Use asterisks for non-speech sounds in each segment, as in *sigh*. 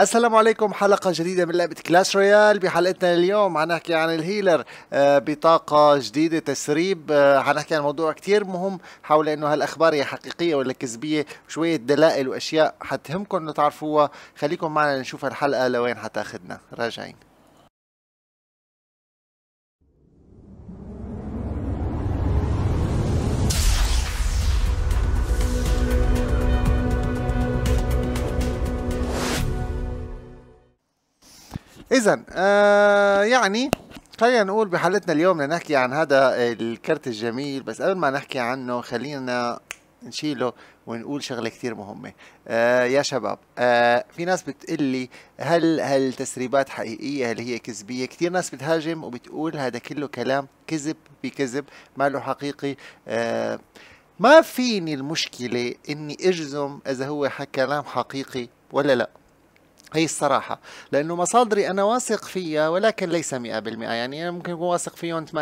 السلام عليكم حلقة جديدة من لعبة كلاش رويال بحلقتنا اليوم حنحكي عن الهيلر آه، بطاقة جديدة تسريب حنحكي آه، عن موضوع كتير مهم حول انه هالاخبار هي حقيقية ولا كذبية وشوية دلائل واشياء حتهمكم انه تعرفوها خليكم معنا نشوف الحلقة لوين حتاخدنا راجعين اذا آه يعني خلينا نقول بحلقتنا اليوم نحكي عن هذا الكرت الجميل بس قبل ما نحكي عنه خلينا نشيله ونقول شغلة كتير مهمة آه يا شباب آه في ناس بتقلي هل هالتسريبات حقيقية هل هي كذبية كتير ناس بتهاجم وبتقول هذا كله كلام كذب بكذب ما له حقيقي آه ما فيني المشكلة اني اجزم اذا هو كلام حقيقي ولا لا هي الصراحة لأنه مصادري أنا واثق فيها ولكن ليس 100% يعني أنا ممكن أكون واثق فيهم 80% 90%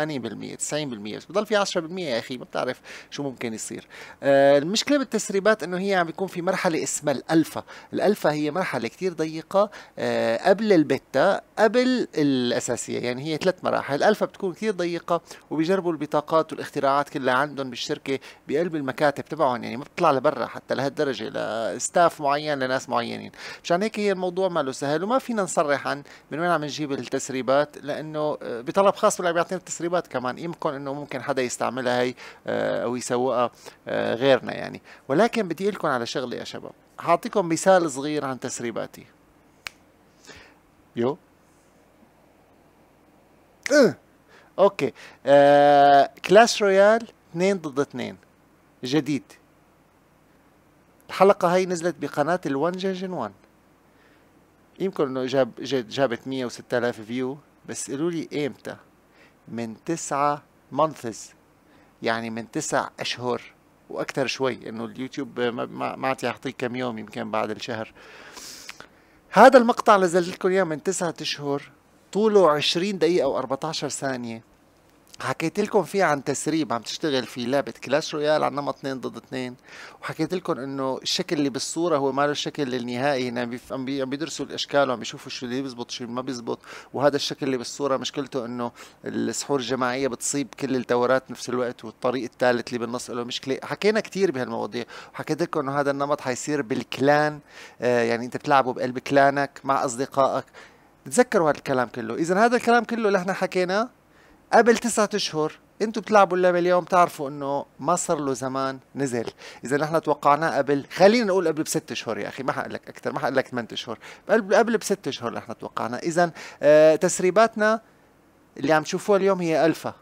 بس بضل في 10% يا أخي ما بتعرف شو ممكن يصير آه المشكلة بالتسريبات أنه هي عم بيكون في مرحلة اسمها الألفا الألفا هي مرحلة كتير ضيقة آه قبل البيتا قبل الأساسية يعني هي ثلاث مراحل الألفا بتكون كتير ضيقة وبيجربوا البطاقات والاختراعات كلها عندهم بالشركة بقلب المكاتب تبعهم يعني ما بتطلع لبرا حتى لهالدرجة لستاف معين لناس معينين مشان هيك هي الموضوع الموضوع ما له سهل وما فينا نصرح عن من وين عم نجيب التسريبات لانه آه، بطلب خاص بالله بيعطينا التسريبات كمان يمكن انه ممكن حدا يستعملها هي آه، او يسوقها آه، غيرنا يعني ولكن بدي اقول لكم على شغله يا شباب حاعطيكم مثال صغير عن تسريباتي يو أه. اوكي آه، كلاش رويال 2 ضد 2 جديد الحلقة هاي نزلت بقناة الوان جنجن وان يمكن انه جاب جابت 106000 فيو بس قالوا لي امتى من تسعة مانثز يعني من تسع اشهر واكثر شوي انه اليوتيوب ما عاد يعطيك كم يوم يمكن بعد الشهر هذا المقطع اللي نزلت لكم اياه من تسعة اشهر طوله 20 دقيقة و14 ثانية حكيت لكم فيه عن تسريب عم تشتغل فيه لعبة كلاش رويال على نمط 2 ضد 2 وحكيت لكم انه الشكل اللي بالصورة هو ماله الشكل النهائي هنا يعني عم بيدرسوا الاشكال وعم بيشوفوا شو اللي بيزبط شو اللي ما بيزبط وهذا الشكل اللي بالصورة مشكلته انه السحور الجماعية بتصيب كل الدورات نفس الوقت والطريق الثالث اللي بالنص له مشكلة حكينا كثير بهالمواضيع وحكيت لكم انه هذا النمط حيصير بالكلان آه يعني انت بتلعبه بقلب كلانك مع اصدقائك تذكروا هذا الكلام كله اذا هذا الكلام كله اللي احنا حكيناه قبل تسعة اشهر انتم بتلعبوا اللعبه اليوم بتعرفوا انه ما صار له زمان نزل اذا نحن توقعناه قبل خلينا نقول قبل بست اشهر يا اخي ما حقول لك اكثر ما حقول لك 8 اشهر قبل بست اشهر نحن توقعناه اذا آه، تسريباتنا اللي عم تشوفوها اليوم هي الفا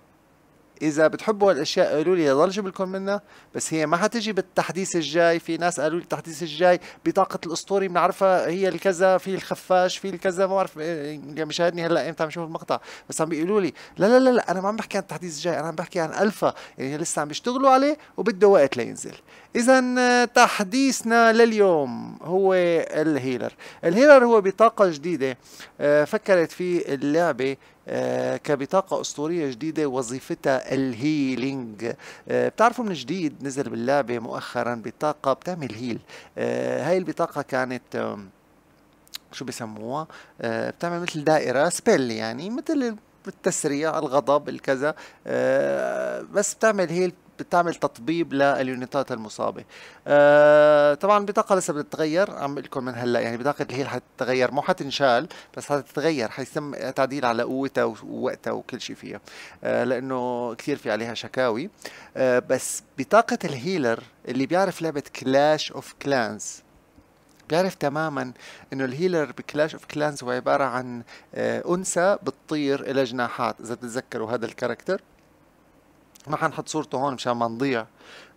اذا بتحبوا هالاشياء قالوا لي ضل لكم منها بس هي ما حتجي بالتحديث الجاي في ناس قالوا لي التحديث الجاي بطاقه الاسطوري بنعرفها هي الكذا في الخفاش في الكذا ما بعرف اللي إيه، يعني مشاهدني هلا امتى عم يشوف المقطع بس عم بيقولوا لي لا لا لا لا انا ما عم بحكي عن التحديث الجاي انا عم بحكي عن الفا يعني لسه عم بيشتغلوا عليه وبده وقت لينزل اذا تحديثنا لليوم هو الهيلر الهيلر هو بطاقه جديده آه، فكرت فيه اللعبه آه، كبطاقة أسطورية جديدة وظيفتها الهيلينج آه، بتعرفوا من جديد نزل باللعبة مؤخرا بطاقة بتعمل هيل آه، هاي البطاقة كانت شو بسموها بتعمل مثل دائرة سبيل يعني مثل التسريع الغضب الكذا بس بتعمل هيل بتعمل تطبيب لليونتات المصابه آه طبعا البطاقه لسه بتتغير عم لكم من هلا يعني بطاقه اللي هي حتتغير مو حتنشال بس حتتغير حيتم تعديل على قوتها ووقتها وكل شيء فيها آه لانه كثير في عليها شكاوي آه بس بطاقه الهيلر اللي بيعرف لعبه كلاش اوف كلانز بيعرف تماما انه الهيلر بكلاش اوف كلانز هو عباره عن آه، انثى بتطير الى جناحات اذا بتتذكروا هذا الكاركتر ما حنحط صورته هون مشان ما نضيع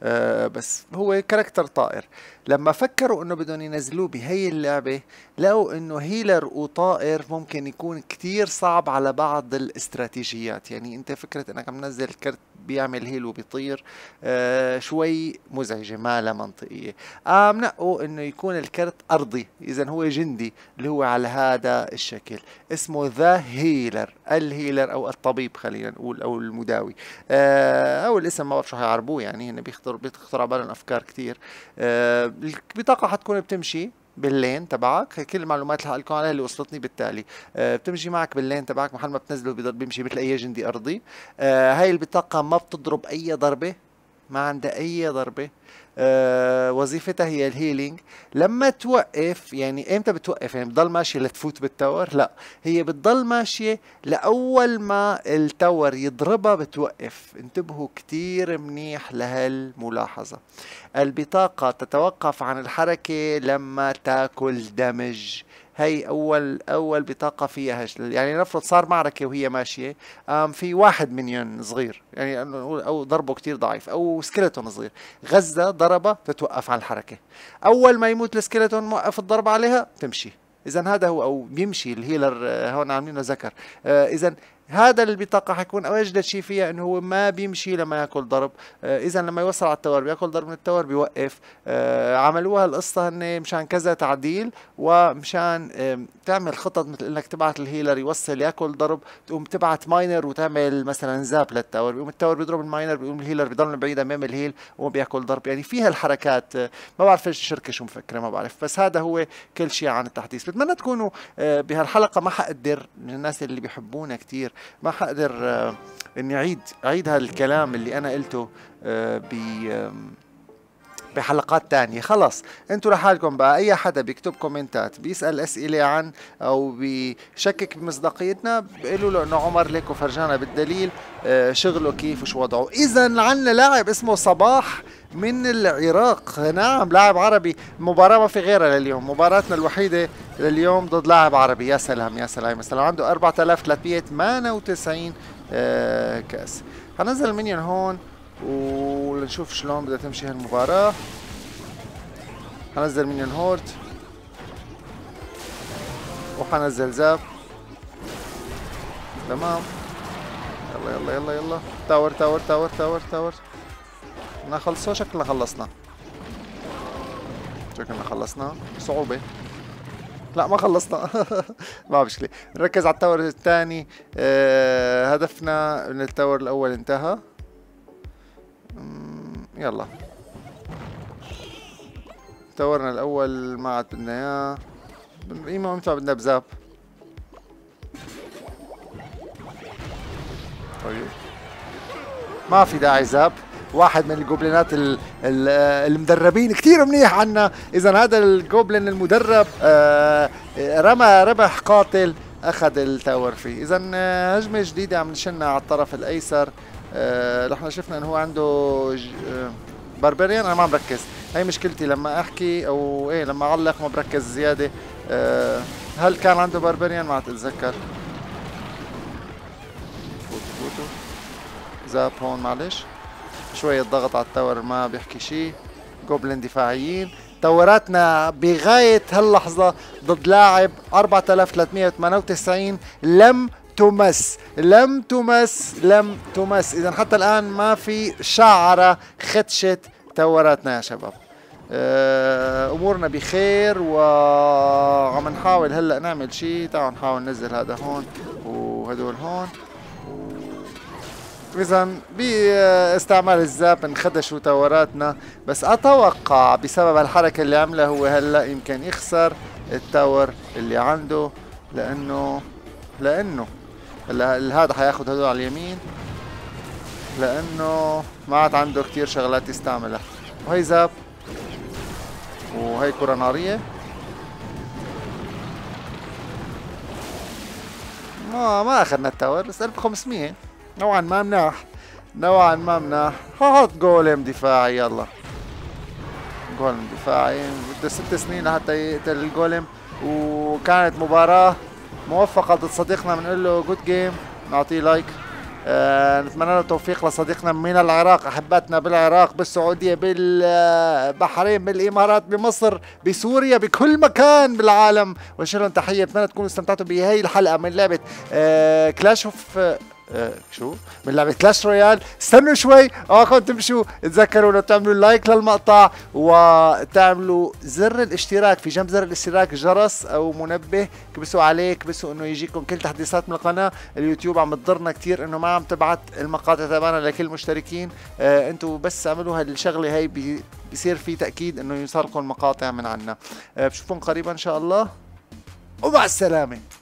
آه بس هو كاركتر طائر لما فكروا انه بدهم ينزلوه بهي اللعبة لقوا انه هيلر وطائر ممكن يكون كتير صعب على بعض الاستراتيجيات يعني انت فكرة انك منزل كرت بيعمل هيل وبيطير آه، شوي مزعجه ما لا منطقيه قام آه، نقوا انه يكون الكرت ارضي اذا هو جندي اللي هو على هذا الشكل اسمه ذا هيلر الهيلر او الطبيب خلينا نقول او المداوي آه، او الاسم ما بعرف شو حيعربوه يعني هن بيخطر بتخطر على بالهم افكار كثير البطاقه حتكون بتمشي باللين تبعك كل المعلومات اللي حقلكم عليها اللي وصلتني بالتالي آه بتمشي معك باللين تبعك محل ما بتنزله بيمشي مثل اي جندي ارضي آه هاي البطاقه ما بتضرب اي ضربه ما عندها اي ضربه آه، وظيفتها هي الهيلينج لما توقف يعني امتى بتوقف يعني بتضل ماشيه لتفوت بالتاور لا هي بتضل ماشيه لاول ما التاور يضربها بتوقف انتبهوا كتير منيح لهالملاحظه البطاقه تتوقف عن الحركه لما تاكل دمج هي اول اول بطاقه فيها يعني نفرض صار معركه وهي ماشيه أم في واحد منيون صغير يعني او ضربه كتير ضعيف او سكلتون صغير غزه ضرب الضربة تتوقف عن الحركة أول ما يموت السكيلتون موقف الضرب عليها تمشي إذا هذا هو أو بيمشي الهيلر هون عاملينه ذكر آه، إذا هذا البطاقه حيكون اجدد شيء فيها انه هو ما بيمشي لما ياكل ضرب آه، اذا لما يوصل على التور بياكل ضرب من التور بيوقف آه، عملوها القصه هن مشان كذا تعديل ومشان تعمل خطط مثل انك تبعت الهيلر يوصل ياكل ضرب تقوم تبعت ماينر وتعمل مثلا زاب للتاور بيقوم التاور بيضرب الماينر بيقوم الهيلر بيضل بعيد امام الهيل وبياكل ضرب يعني فيها الحركات آه، ما بعرف الشركه شو مفكره ما بعرف بس هذا هو كل شيء عن التحديث بتمنى تكونوا بهالحلقه ما حقدر من الناس اللي بيحبونا كثير ما حقدر آه، اني اعيد اعيد هذا الكلام اللي انا قلته آه، ب بحلقات تانية خلص انتوا لحالكم بقى اي حدا بيكتب كومنتات بيسأل اسئلة عن او بيشكك بمصداقيتنا بيقولوا له انه عمر ليك وفرجانا بالدليل آه، شغله كيف وشو وضعه اذا عنا لاعب اسمه صباح من العراق نعم لاعب عربي مباراة ما في غيرها لليوم مباراتنا الوحيدة لليوم ضد لاعب عربي يا سلام يا سلام يا سلام عنده 4398 آه، كاس هنزل المنيون هون ولنشوف شلون بدها تمشي هالمباراه هنزل منيون هورت وحنزل زاب تمام يلا يلا يلا يلا تاور تاور تاور تاور تاور نخلصه شكلنا خلصنا شكلنا خلصنا بصعوبه لا ما خلصنا *laughs* ما مشكله نركز على التاور الثاني آه هدفنا من التاور الاول انتهى يلا تاورنا الاول ما عاد بدنا اياه ما ينفع بدنا بزاب طيب ما في داعي زاب واحد من الجوبلينات المدربين كثير منيح عنا اذا هذا الجوبلين المدرب آه، رمى ربح قاتل اخذ التاور فيه اذا آه، هجمه جديده عم نشنها على الطرف الايسر آه، نحن شفنا انه هو عنده بربريان انا ما عم بركز هي مشكلتي لما احكي او ايه لما اعلق ما بركز زياده أه هل كان عنده بربريان ما اتذكر زاب هون معلش شويه ضغط على التاور ما بيحكي شيء جوبلين دفاعيين توراتنا بغايه هاللحظه ضد لاعب 4398 لم تمس لم تمس لم تمس اذا حتى الان ما في شعره خدشه توراتنا يا شباب آه، امورنا بخير وعم نحاول هلا نعمل شيء تعالوا نحاول ننزل هذا هون وهدول هون اذا باستعمال الزاب انخدشوا توراتنا بس اتوقع بسبب الحركه اللي عملها هو هلا يمكن يخسر التاور اللي عنده لانه لانه هلا هذا حياخذ هدول على اليمين لانه ما عاد عنده كثير شغلات يستعملها وهي زاب وهي كره ناريه ما ما اخذنا التاور بس 1500 نوعا ما مناح نوعا ما مناح حط جولم دفاعي يلا جولم دفاعي بده ست سنين لحتى يقتل الجولم وكانت مباراة موفقة ضد صديقنا بنقول له جود جيم نعطيه لايك آه نتمنى له التوفيق لصديقنا من العراق احبتنا بالعراق بالسعوديه بالبحرين بالامارات بمصر بسوريا بكل مكان بالعالم وشلون تحيه اتمنى تكونوا استمتعتوا بهي الحلقه من لعبه آه كلاش اوف آه شو من لعبه كلاش رويال استنوا شوي اوعكم آه، تمشوا تذكروا لو تعملوا لايك للمقطع وتعملوا زر الاشتراك في جنب زر الاشتراك جرس او منبه كبسوا عليه كبسوا انه يجيكم كل تحديثات من القناه اليوتيوب عم تضرنا كثير انه ما عم تبعت المقاطع تبعنا لكل المشتركين آه انتم بس اعملوا هالشغله هي بيصير في تاكيد انه يوصلكم مقاطع من عنا آه بشوفكم قريبا ان شاء الله ومع السلامه